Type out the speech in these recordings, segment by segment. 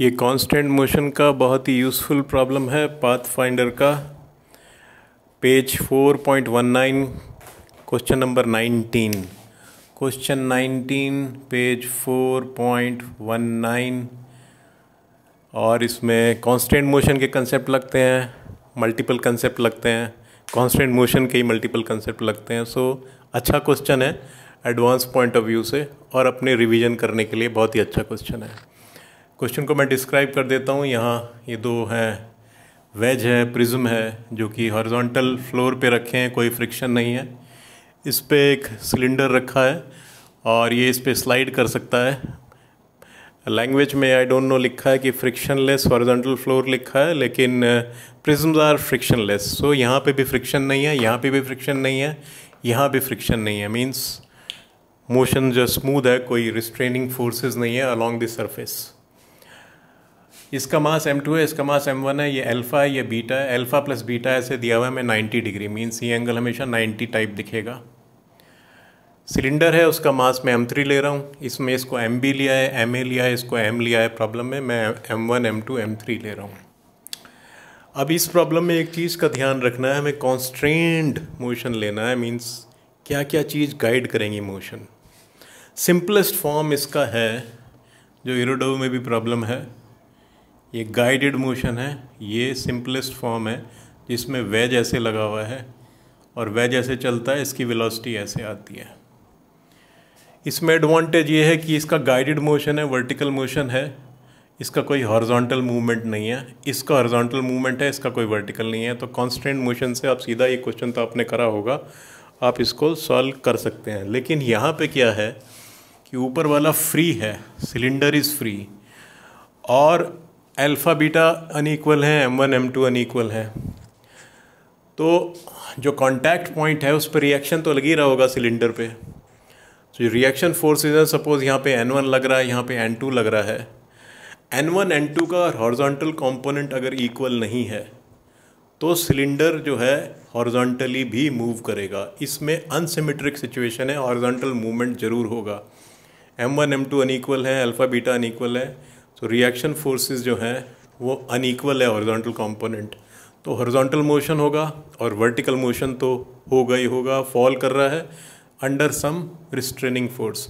ये constant motion का बहुत ही यूज़फुल प्रॉब्लम है पाथ फाइंडर का page 4.19 question number 19 question 19 page 4.19 और इसमें कांस्टेंट मोशन के कंसेप्ट लगते हैं मल्टीपल कंसेप्ट लगते हैं कांस्टेंट मोशन के ही मल्टीपल कंसेप्ट लगते हैं सो अच्छा क्वेश्चन है एडवांस पॉइंट ऑफ व्यू से और अपने रिवीजन करने के लिए बहुत ही अच्छा क्वेश्चन है क्वेश्चन को मैं डिस्क्राइब कर देता हूँ यहाँ ये दो हैं वेज है प्रिज्म है जो कि हॉरिजॉन्टल फ्लोर पे रखे हैं कोई फ्रिक्शन नहीं है इस पर एक सिलेंडर रखा है और ये इस पर स्लाइड कर सकता है लैंग्वेज में आई डोंट नो लिखा है कि फ्रिक्शन लेस हॉरिजॉन्टल फ्लोर लिखा है लेकिन prism are frictionless so यहाँ पे भी फ्रिक्शन नहीं है यहाँ पे भी फ्रिक्शन नहीं है यहाँ भी फ्रिक्शन नहीं है मीन्स मोशन जो स्मूद है कोई रिस्ट्रेनिंग फोर्सेज नहीं है अलॉन्ग दिस सरफेस इसका मास m2 है इसका मास m1 है ये अल्फ़ा है ये बीटा है अल्फ़ा प्लस बीटा ऐसे दिया हुआ है हमें 90 डिग्री मीन्स ये एंगल हमेशा 90 टाइप दिखेगा सिलेंडर है उसका मास मैं m3 ले रहा हूँ इसमें इसको एम बी लिया है एम ए लिया है इसको एम लिया है प्रॉब्लम में मैं एम टू एम थ्री ले रहा हूँ अब इस प्रॉब्लम में एक चीज़ का ध्यान रखना है हमें कॉन्स्ट्रेंड मोशन लेना है मीन्स क्या क्या चीज़ गाइड करेंगी मोशन सिंपलेस्ट फॉर्म इसका है जो इरोडो में भी प्रॉब्लम है ये गाइडेड मोशन है ये सिंपलेस्ट फॉर्म है जिसमें वेज ऐसे लगा हुआ है और वेज ऐसे चलता है इसकी वेलोसिटी ऐसे आती है इसमें एडवांटेज ये है कि इसका गाइडेड मोशन है वर्टिकल मोशन है इसका कोई हॉर्जॉन्टल मूवमेंट नहीं है इसका हॉर्जॉन्टल मूवमेंट है इसका कोई वर्टिकल नहीं है तो कॉन्स्टेंट मोशन से आप सीधा ये क्वेश्चन तो आपने करा होगा आप इसको सॉल्व कर सकते हैं लेकिन यहाँ पे क्या है कि ऊपर वाला फ्री है सिलेंडर इज़ फ्री और अल्फ़ा बीटा अनईक्वल है M one M two unequal है तो जो कॉन्टैक्ट पॉइंट है उस पर रिएक्शन तो लग ही रहा होगा सिलेंडर पे तो जो रिएक्शन फोर्सेज है सपोज यहाँ पे एन वन लग रहा है यहाँ पे एन टू लग रहा है एन वन एन टू का हॉर्जोंटल कॉम्पोनेंट अगर इक्वल नहीं है तो सिलेंडर जो है हॉर्जोंटली भी मूव करेगा इसमें अनसिमेट्रिक सिचुएशन है हॉर्जोंटल मूवमेंट ज़रूर होगा M one M two unequal है अल्फ़ा बीटा अनईक्वल है तो रिएक्शन फोर्सेस जो हैं वो अनईक्वल है हॉरिजॉन्टल कंपोनेंट तो हॉरिजॉन्टल मोशन होगा और वर्टिकल मोशन तो होगा ही होगा फॉल कर रहा है अंडर सम रिस्ट्रेनिंग फोर्स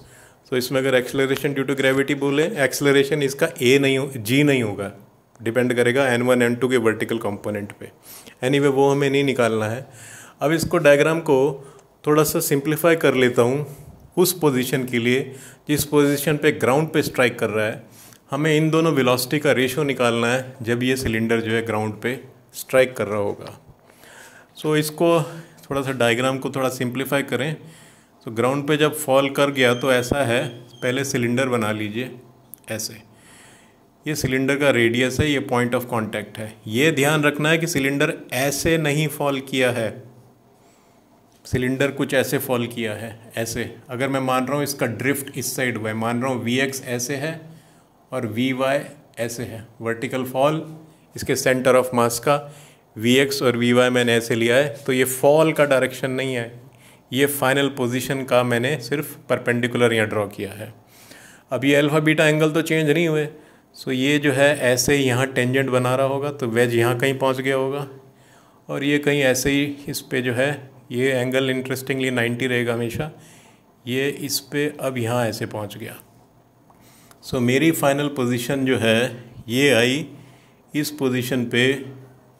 तो इसमें अगर एक्सेलरेशन ड्यू टू ग्रेविटी बोले एक्सलरेशन इसका ए नहीं हो जी नहीं होगा डिपेंड करेगा एन वन एन टू के वर्टिकल कंपोनेंट पे एनी anyway, वो हमें नहीं निकालना है अब इसको डायग्राम को थोड़ा सा सिंप्लीफाई कर लेता हूँ उस पोजीशन के लिए जिस पोजीशन पे ग्राउंड पे स्ट्राइक कर रहा है हमें इन दोनों वेलोसिटी का रेशो निकालना है जब ये सिलेंडर जो है ग्राउंड पे स्ट्राइक कर रहा होगा सो so, इसको थोड़ा सा डायग्राम को थोड़ा सिंप्लीफाई करें तो so, ग्राउंड पे जब फॉल कर गया तो ऐसा है पहले सिलेंडर बना लीजिए ऐसे ये सिलेंडर का रेडियस है ये पॉइंट ऑफ कांटेक्ट है ये ध्यान रखना है कि सिलेंडर ऐसे नहीं फॉल किया है सिलेंडर कुछ ऐसे फॉल किया है ऐसे अगर मैं मान रहा हूँ इसका ड्रिफ्ट इस साइड हुआ है मान रहा हूँ वी एक्स ऐसे है और वी वाई ऐसे है वर्टिकल फॉल इसके सेंटर ऑफ मास का वी एक्स और वी वाई मैंने ऐसे लिया है तो ये फॉल का डायरेक्शन नहीं है ये फाइनल पोजीशन का मैंने सिर्फ परपेंडिकुलर यहाँ ड्रॉ किया है अब ये अल्फ़ा बीटा एंगल तो चेंज नहीं हुए सो ये जो है ऐसे यहाँ टेंजेंट बना रहा होगा तो वेज यहाँ कहीं पहुँच गया होगा और ये कहीं ऐसे ही इस पर जो है ये एंगल इंटरेस्टिंगली 90 रहेगा हमेशा ये इस पर अब यहाँ ऐसे पहुँच गया सो so, मेरी फाइनल पोजीशन जो है ये आई इस पोजीशन पे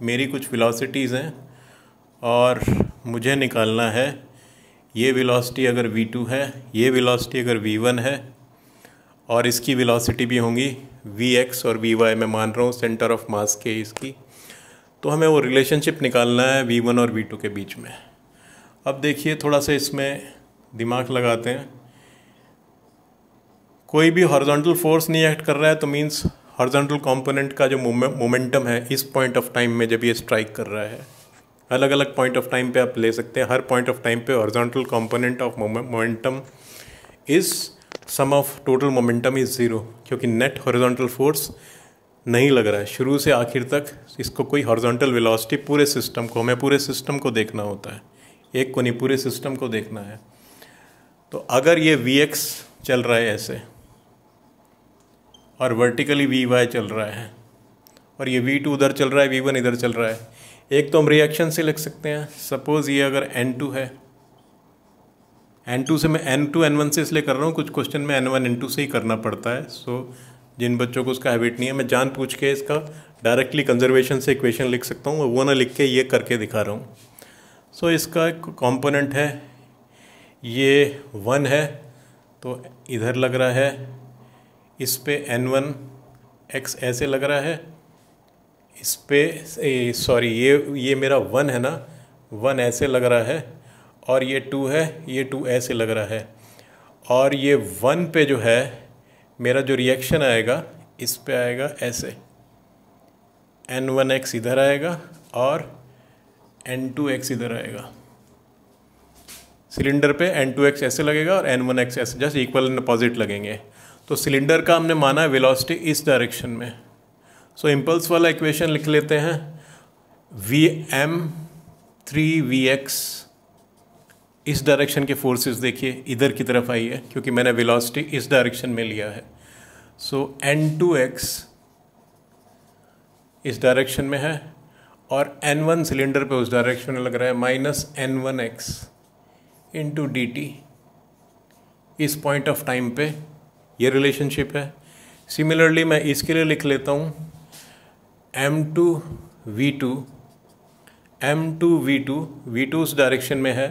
मेरी कुछ वेलोसिटीज़ हैं और मुझे निकालना है ये वेलोसिटी अगर v2 है ये वेलोसिटी अगर v1 है और इसकी वेलोसिटी भी होंगी vx और vy मैं मान रहा हूँ सेंटर ऑफ मास के इसकी तो हमें वो रिलेशनशिप निकालना है v1 और v2 के बीच में अब देखिए थोड़ा सा इसमें दिमाग लगाते हैं कोई भी हॉरिजॉन्टल फोर्स नहीं एक्ट कर रहा है तो मीन्स हॉरिजॉन्टल कंपोनेंट का जो मोमेंटम है इस पॉइंट ऑफ टाइम में जब ये स्ट्राइक कर रहा है अलग अलग पॉइंट ऑफ टाइम पे आप ले सकते हैं हर पॉइंट ऑफ टाइम पे horizontal component of momentum is sum of total momentum is zero क्योंकि नेट हॉरिजॉन्टल फोर्स नहीं लग रहा है शुरू से आखिर तक इसको कोई हॉरिजॉन्टल वेलोसिटी पूरे सिस्टम को हमें पूरे सिस्टम को देखना होता है एक को नहीं पूरे सिस्टम को देखना है तो अगर ये वी चल रहा है ऐसे और वर्टिकली वी वाई चल रहा है और ये वी टू उधर चल रहा है वी वन इधर चल रहा है एक तो हम रिएक्शन से लिख सकते हैं सपोज़ ये अगर एन टू है एन टू से मैं एन टू एन वन से इसलिए कर रहा हूँ कुछ क्वेश्चन में एन वन एन टू से ही करना पड़ता है सो so, जिन बच्चों को उसका हैबिट नहीं है मैं जान पूछ के इसका डायरेक्टली कंजर्वेशन से इक्वेशन लिख सकता हूँ वो ना लिख के ये करके दिखा रहा हूँ सो so, इसका एक कॉम्पोनेंट है ये वन है तो इधर लग रहा है इस पर एन वन एक्स ऐसे लग रहा है इस पर सॉरी ये ये मेरा वन है ना वन ऐसे लग रहा है और ये टू है ये टू ऐसे लग रहा है और ये वन पे जो है मेरा जो रिएक्शन आएगा इस पे आएगा ऐसे एन वन एक्स इधर आएगा और एन टू एक्स इधर आएगा सिलेंडर पे एन टू एक्स ऐसे लगेगा और एन वन एक्स ऐसे जस्ट इक्वल एंड अपोजिट लगेंगे तो सिलेंडर का हमने माना है वेलोसिटी इस डायरेक्शन में सो इम्पल्स वाला इक्वेशन लिख लेते हैं V M three V X इस डायरेक्शन के फोर्सेस देखिए इधर की तरफ आई है क्योंकि मैंने वेलोसिटी इस डायरेक्शन में लिया है सो एन टू एक्स इस डायरेक्शन में है और एन वन सिलेंडर पे उस डायरेक्शन में लग रहा है minus N one X into D T इस पॉइंट ऑफ टाइम पे ये रिलेशनशिप है सिमिलरली मैं इसके लिए लिख लेता हूँ M two V two M two V two V two उस डायरेक्शन में है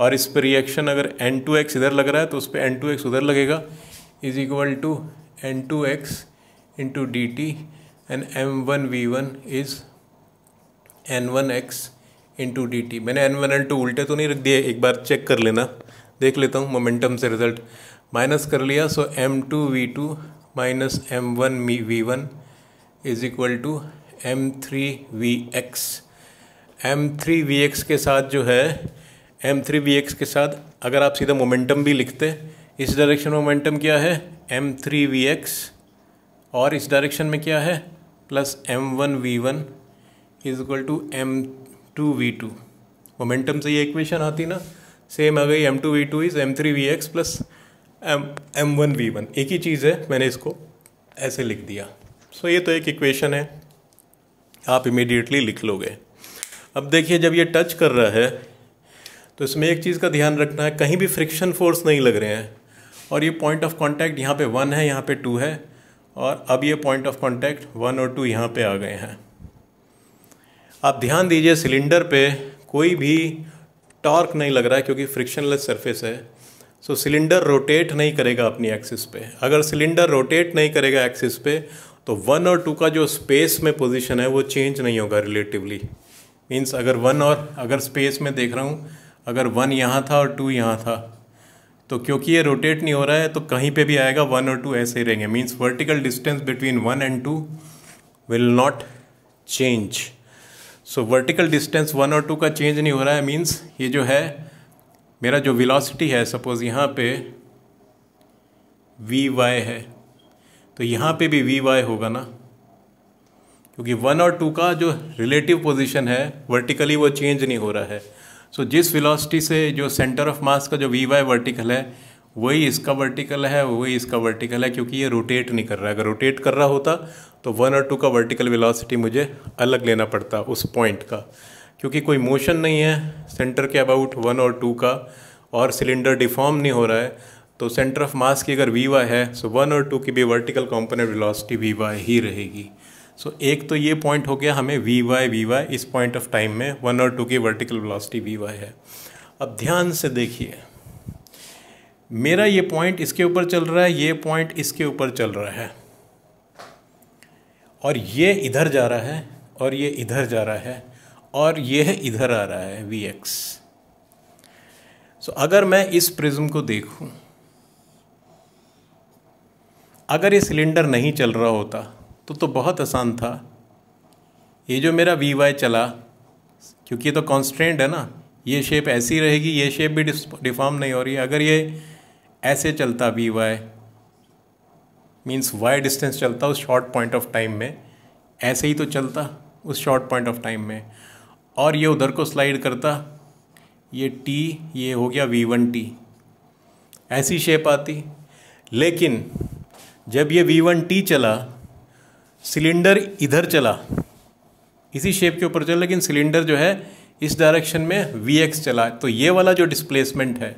और इस पर रिएक्शन अगर एन टू एक्स इधर लग रहा है तो उस पर एन टू एक्स उधर लगेगा is equal to N two X into D T and M one V one is N one X into D T मैंने एन वन एन टू उल्टे तो नहीं रख दिए एक बार चेक कर लेना देख लेता हूँ मोमेंटम से रिजल्ट माइनस कर लिया so M two V two minus M one V one is equal to M three V X M three V X के साथ जो है एम थ्री वी एक्स के साथ अगर आप सीधा मोमेंटम भी लिखते इस डायरेक्शन में मोमेंटम क्या है एम थ्री वी एक्स और इस डायरेक्शन में क्या है plus M one V one is equal to M two V two momentum से ये इक्वेशन आती ना सेम आ गई M two V two is M three V X plus M M one V one एक ही चीज़ है मैंने इसको ऐसे लिख दिया सो so, ये तो एक इक्वेशन है आप इमीडिएटली लिख लोगे अब देखिए जब ये टच कर रहा है तो इसमें एक चीज़ का ध्यान रखना है कहीं भी फ्रिक्शन फोर्स नहीं लग रहे हैं और ये पॉइंट ऑफ कांटेक्ट यहाँ पे वन है यहाँ पे टू है और अब ये पॉइंट ऑफ कांटेक्ट वन और टू यहाँ पे आ गए हैं आप ध्यान दीजिए सिलेंडर पे कोई भी टॉर्क नहीं लग रहा है क्योंकि फ्रिक्शनलेस सरफेस है सो सिलेंडर रोटेट नहीं करेगा अपनी एक्सिस पे अगर सिलेंडर रोटेट नहीं करेगा एक्सिस पे तो वन और टू का जो स्पेस में पोजीशन है वो चेंज नहीं होगा रिलेटिवली मीन्स अगर वन और अगर स्पेस में देख रहा हूँ अगर वन यहाँ था और टू यहाँ था तो क्योंकि ये रोटेट नहीं हो रहा है तो कहीं पे भी आएगा वन और टू ऐसे ही रहेंगे means vertical distance between one and two will not change so vertical distance one और टू का चेंज नहीं हो रहा है मीन्स ये जो है मेरा जो वेलोसिटी है सपोज़ यहाँ पे वी वाई है तो यहाँ पे भी वी वाई होगा ना क्योंकि वन और टू का जो रिलेटिव पोजीशन है वर्टिकली वो चेंज नहीं हो रहा है सो so, जिस वेलोसिटी से जो सेंटर ऑफ मास का जो वी वाई वर्टिकल है वही इसका वर्टिकल है वही इसका वर्टिकल है क्योंकि ये रोटेट नहीं कर रहा है अगर रोटेट कर रहा होता तो वन और टू का वर्टिकल वेलोसिटी मुझे अलग लेना पड़ता उस पॉइंट का क्योंकि कोई मोशन नहीं है सेंटर के अबाउट वन और टू का और सिलेंडर डिफॉर्म नहीं हो रहा है तो सेंटर ऑफ मास की अगर वी वाई है सो वन और टू की भी vertical component velocity V Y ही रहेगी सो so, एक तो ये पॉइंट हो गया हमें वी वाई वी वाई इस पॉइंट ऑफ टाइम में वन और टू की वर्टिकल वेलोसिटी वी वाई है अब ध्यान से देखिए मेरा ये पॉइंट इसके ऊपर चल रहा है ये पॉइंट इसके ऊपर चल रहा है और ये इधर जा रहा है और ये इधर जा रहा है और यह इधर आ रहा है वी एक्स सो अगर मैं इस प्रिज्म को देखूं अगर ये सिलेंडर नहीं चल रहा होता तो तो बहुत आसान था ये जो मेरा वी वाई चला क्योंकि ये तो कॉन्स्टेंट है ना ये शेप ऐसी रहेगी ये शेप भी डिफॉर्म नहीं हो रही है अगर ये ऐसे चलता V Y means Y distance चलता उस शॉर्ट पॉइंट ऑफ टाइम में ऐसे ही तो चलता उस शॉर्ट पॉइंट ऑफ टाइम में और ये उधर को स्लाइड करता ये टी ये हो गया वी वन टी ऐसी शेप आती लेकिन जब ये वी वन टी चला सिलेंडर इधर चला इसी शेप के ऊपर चला लेकिन सिलेंडर जो है इस डायरेक्शन में वी एक्स चला तो ये वाला जो डिस्प्लेसमेंट है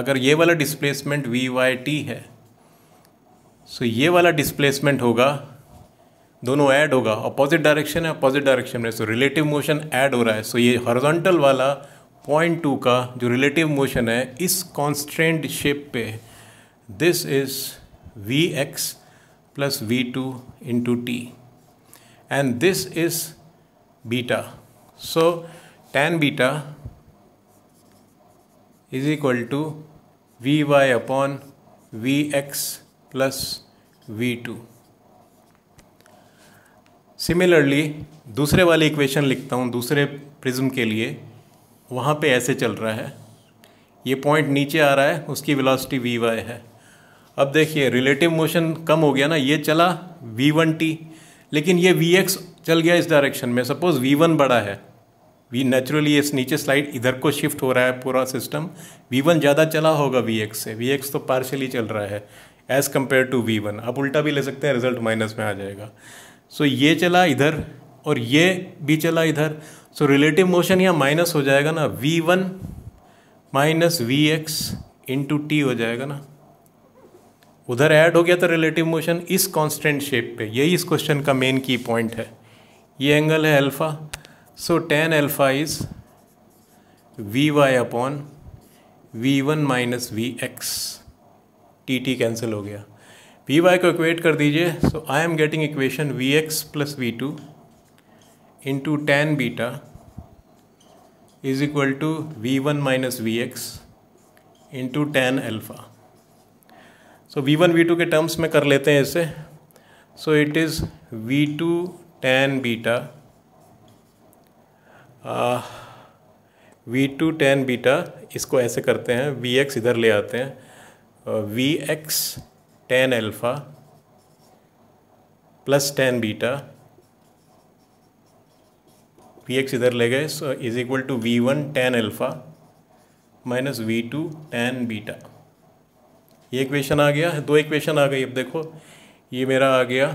अगर ये वाला डिस्प्लेसमेंट वी वाई टी है सो ये वाला डिस्प्लेसमेंट होगा दोनों ऐड होगा अपोजिट डायरेक्शन है अपोजिट डायरेक्शन में सो रिलेटिव मोशन ऐड हो रहा है सो so, ये हॉरिजॉन्टल वाला पॉइंट टू का जो रिलेटिव मोशन है इस कॉन्स्टेंट शेप पे this is V X plus V two into T and this is beta so tan beta is equal to V Y upon V X plus V two similarly दूसरे वाले equation लिखता हूँ दूसरे prism के लिए वहाँ पे ऐसे चल रहा है ये पॉइंट नीचे आ रहा है उसकी वेलोसिटी वी वाई है अब देखिए रिलेटिव मोशन कम हो गया ना ये चला वी वन टी लेकिन ये वी एक्स चल गया इस डायरेक्शन में सपोज़ वी वन बड़ा है वी नेचुरली इस नीचे स्लाइड इधर को शिफ्ट हो रहा है पूरा सिस्टम वी वन ज़्यादा चला होगा वी एक्स से वी एक्स तो पार्शली चल रहा है as compared to V one आप उल्टा भी ले सकते हैं रिजल्ट माइनस में आ जाएगा सो so ये चला इधर और ये भी चला इधर सो रिलेटिव मोशन यहाँ माइनस हो जाएगा ना V one minus V X into T हो जाएगा ना उधर ऐड हो गया था रिलेटिव मोशन इस कांस्टेंट शेप पे यही इस क्वेश्चन का मेन की पॉइंट है ये एंगल है alpha so tan alpha is V Y upon V one minus V X T T cancel हो गया वी वाई को इक्वेट कर दीजिए so I am getting equation V X plus V two into tan beta is equal to V one minus V X into tan alpha so V one V two के terms में कर लेते हैं इसे so it is V two tan beta V two tan beta इसको ऐसे करते हैं वी एक्स इधर ले आते हैं V uh, X tan alpha plus tan beta V X इधर ले गए so is equal to V one tan alpha minus V two tan beta ये इक्वेशन आ गया दो इक्वेशन आ गई अब देखो ये मेरा आ गया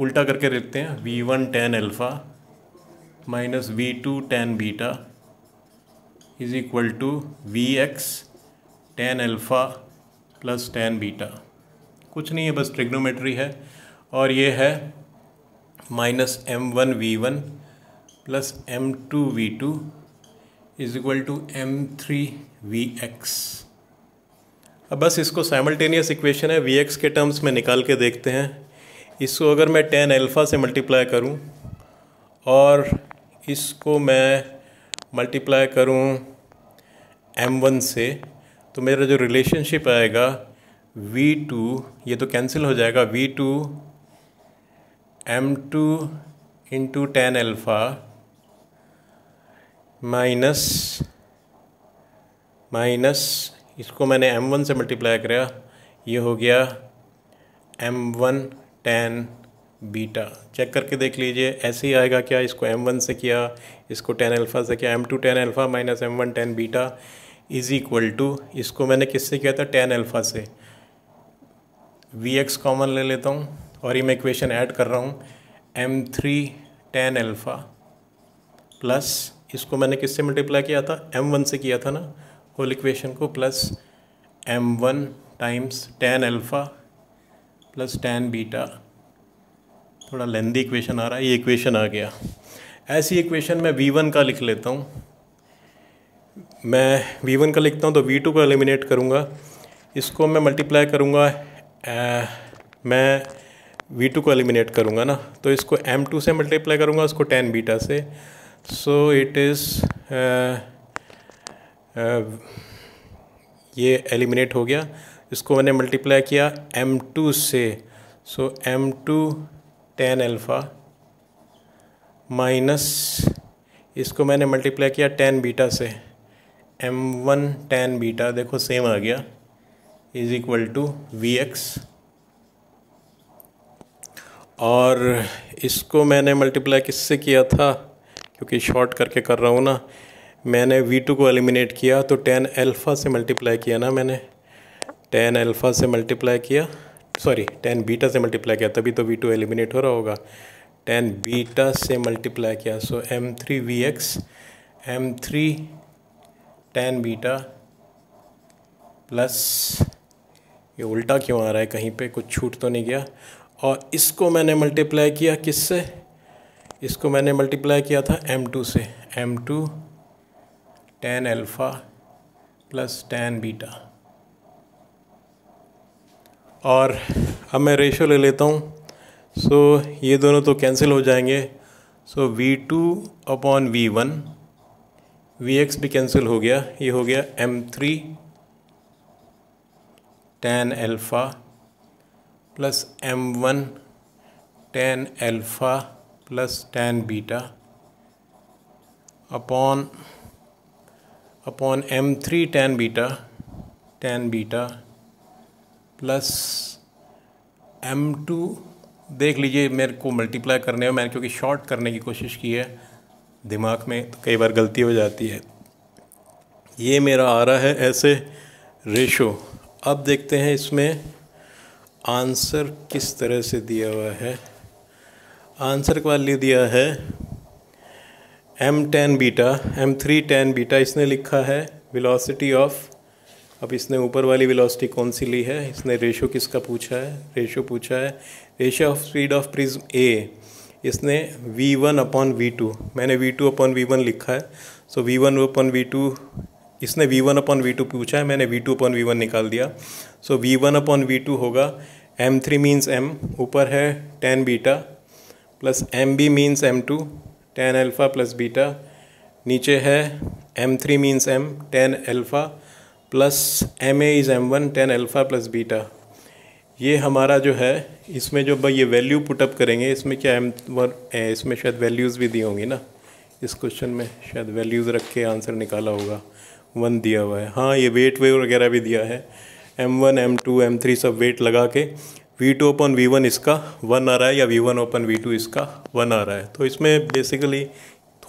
उल्टा करके लिखते हैं V one tan alpha minus V two tan beta is equal to V X tan alpha plus tan beta कुछ नहीं है बस ट्रिग्नोमेट्री है और ये है minus M one V one plus M two V two is equal to M three V X अब बस इसको साइमल्टेनियस इक्वेशन है वी एक्स के टर्म्स में निकाल के देखते हैं इसको अगर मैं टेन अल्फ़ा से मल्टीप्लाई करूं और इसको मैं मल्टीप्लाई करूं एम वन से तो मेरा जो रिलेशनशिप आएगा वी टू ये तो कैंसिल हो जाएगा V two M two into tan alpha minus minus इसको मैंने एम वन से मल्टीप्लाई कराया ये हो गया M one tan beta check करके देख लीजिए ऐसे ही आएगा क्या इसको एम वन से किया इसको टेन अल्फ़ा से किया M two tan alpha minus M one tan beta is equal to इसको मैंने किससे किया था टेन अल्फ़ा से वी एक्स कॉमन ले लेता हूँ और ये मैं इक्वेशन ऐड कर रहा हूँ M three tan alpha plus इसको मैंने किससे मल्टीप्लाई किया था एम वन से किया था ना होल इक्वेशन को plus M one times tan alpha plus tan beta थोड़ा लेंदी इक्वेशन आ रहा है ये इक्वेशन आ गया ऐसी इक्वेशन मैं वी वन का लिख लेता हूँ मैं वी वन का लिखता हूँ तो वी टू को एलिमिनेट करूँगा इसको मैं मल्टीप्लाई करूँगा आ, मैं V2 को एलिमिनेट करूँगा ना तो इसको M2 से मल्टीप्लाई करूँगा उसको टेन बीटा से सो इट इज़ ये एलिमिनेट हो गया इसको मैंने मल्टीप्लाई किया M2 से so M two tan alpha minus इसको मैंने मल्टीप्लाई किया टेन बीटा से एम वन टेन बीटा देखो सेम आ गया is equal to V X और इसको मैंने मल्टीप्लाई किससे किया था क्योंकि शॉर्ट करके कर रहा हूँ ना मैंने वी टू को एलिमिनेट किया तो टेन अल्फ़ा से मल्टीप्लाई किया ना मैंने टेन अल्फ़ा से मल्टीप्लाई किया सॉरी टेन बीटा से मल्टीप्लाई किया तभी तो वी टू एलिमिनेट हो रहा होगा टेन बीटा से मल्टीप्लाई किया so M three V X M three tan beta plus ये उल्टा क्यों आ रहा है कहीं पे कुछ छूट तो नहीं गया और इसको मैंने मल्टीप्लाई किया किससे इसको मैंने मल्टीप्लाई किया था एम टू से M two tan alpha plus tan beta और अब मैं रेशो ले लेता हूँ सो so, ये दोनों तो कैंसिल हो जाएंगे so V two upon V one V X भी कैंसिल हो गया ये हो गया M three tan alpha plus M one tan alpha plus tan beta upon upon M three tan beta tan beta plus M two देख लीजिए मेरे को मल्टीप्लाई करने में मैंने क्योंकि शॉर्ट करने की कोशिश की है दिमाग में तो कई बार गलती हो जाती है ये मेरा आ रहा है ऐसे रेशो अब देखते हैं इसमें आंसर किस तरह से दिया हुआ है आंसर के बाद दिया है M tan beta M three tan beta इसने लिखा है वेलोसिटी ऑफ अब इसने ऊपर वाली वेलोसिटी कौन सी ली है इसने रेशो किसका पूछा है रेशो पूछा है ratio of speed of prism A इसने V one upon V two मैंने V two upon V one लिखा है so V one upon V two इसने V one upon V two पूछा है मैंने V two upon V one निकाल दिया so V one upon V two होगा एम थ्री मीन्स एम ऊपर है tan beta plus M B means M two tan alpha plus beta नीचे है M three means M tan alpha plus M A is M one tan alpha plus beta ये हमारा जो है इसमें जो भाई ये वैल्यू पुटअप करेंगे इसमें क्या एम वन इसमें शायद वैल्यूज़ भी दी होंगी ना इस क्वेश्चन में शायद वैल्यूज़ रख के आंसर निकाला होगा वन दिया हुआ है हाँ ये वेट वेव वगैरह भी दिया है M one M two M three सब वेट लगा के V two upon V one इसका वन आ रहा है या V one upon V two इसका वन आ रहा है तो इसमें बेसिकली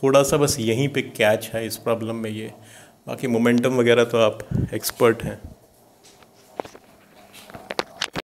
थोड़ा सा बस यहीं पे कैच है इस प्रॉब्लम में ये बाकी मोमेंटम वगैरह तो आप एक्सपर्ट हैं